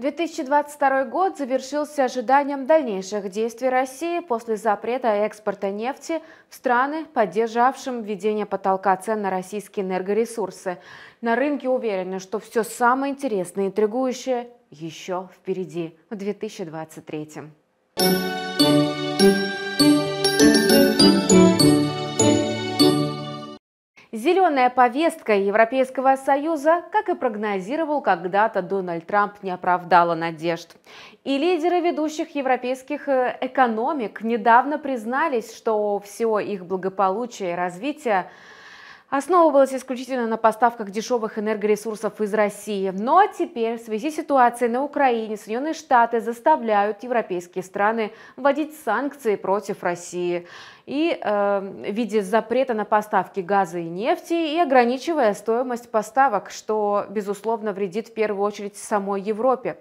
2022 год завершился ожиданием дальнейших действий России после запрета экспорта нефти в страны, поддержавшим введение потолка цен на российские энергоресурсы. На рынке уверены, что все самое интересное и интригующее еще впереди в 2023. Зеленая повестка Европейского Союза, как и прогнозировал когда-то Дональд Трамп, не оправдала надежд. И лидеры ведущих европейских э, экономик недавно признались, что все их благополучие и развитие основывалось исключительно на поставках дешевых энергоресурсов из России. Но теперь в связи с ситуацией на Украине Соединенные Штаты заставляют европейские страны вводить санкции против России и э, в виде запрета на поставки газа и нефти и ограничивая стоимость поставок, что, безусловно, вредит в первую очередь самой Европе.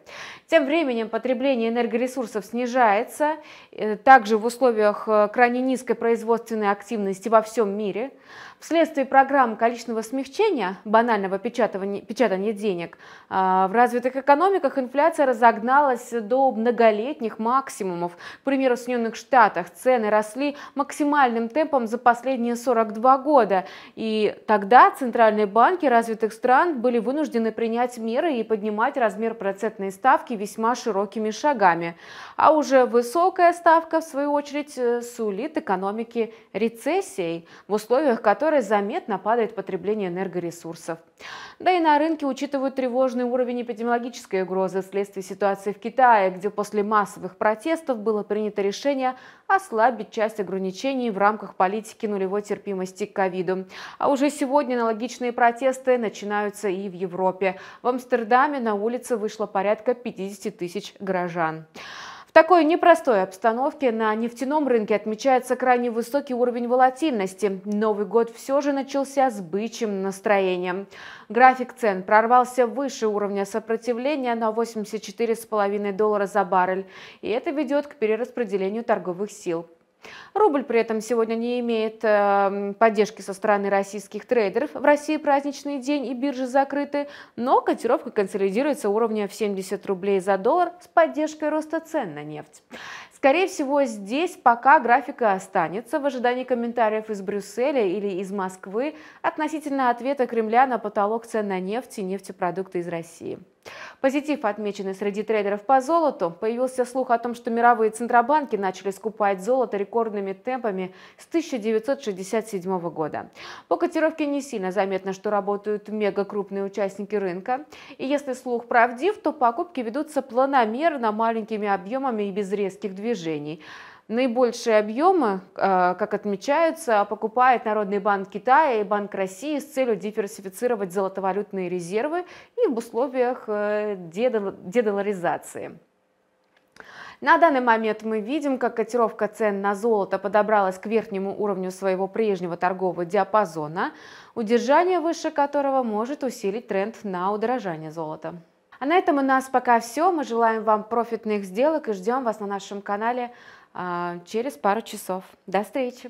Тем временем потребление энергоресурсов снижается, э, также в условиях э, крайне низкой производственной активности во всем мире. Вследствие программ количественного смягчения, банального печатания, печатания денег, э, в развитых экономиках инфляция разогналась до многолетних максимумов. К примеру, в Соединенных Штатах цены росли максимально максимальным темпом за последние 42 года. И тогда центральные банки развитых стран были вынуждены принять меры и поднимать размер процентной ставки весьма широкими шагами. А уже высокая ставка, в свою очередь, э, сулит экономике рецессией, в условиях которой заметно падает потребление энергоресурсов. Да и на рынке учитывают тревожный уровень эпидемиологической угрозы вследствие ситуации в Китае, где после массовых протестов было принято решение ослабить часть ограничений в рамках политики нулевой терпимости к ковиду. А уже сегодня аналогичные протесты начинаются и в Европе. В Амстердаме на улице вышло порядка 50 тысяч горожан. В такой непростой обстановке на нефтяном рынке отмечается крайне высокий уровень волатильности. Новый год все же начался с бычьим настроением. График цен прорвался выше уровня сопротивления на 84,5 доллара за баррель. И это ведет к перераспределению торговых сил. Рубль при этом сегодня не имеет эм, поддержки со стороны российских трейдеров. В России праздничный день и биржи закрыты, но котировка консолидируется уровня в 70 рублей за доллар с поддержкой роста цен на нефть. Скорее всего, здесь пока графика останется в ожидании комментариев из Брюсселя или из Москвы относительно ответа Кремля на потолок цен на нефть и нефтепродукты из России. Позитив, отмеченный среди трейдеров по золоту, появился слух о том, что мировые центробанки начали скупать золото рекордными темпами с 1967 года. По котировке не сильно заметно, что работают мегакрупные участники рынка. И если слух правдив, то покупки ведутся планомерно, маленькими объемами и без резких движений. Наибольшие объемы, э, как отмечаются, покупает Народный банк Китая и Банк России с целью диверсифицировать золотовалютные резервы и в условиях э, дедоларизации. На данный момент мы видим, как котировка цен на золото подобралась к верхнему уровню своего прежнего торгового диапазона, удержание выше которого может усилить тренд на удорожание золота. А на этом у нас пока все. Мы желаем вам профитных сделок и ждем вас на нашем канале а, через пару часов. До встречи!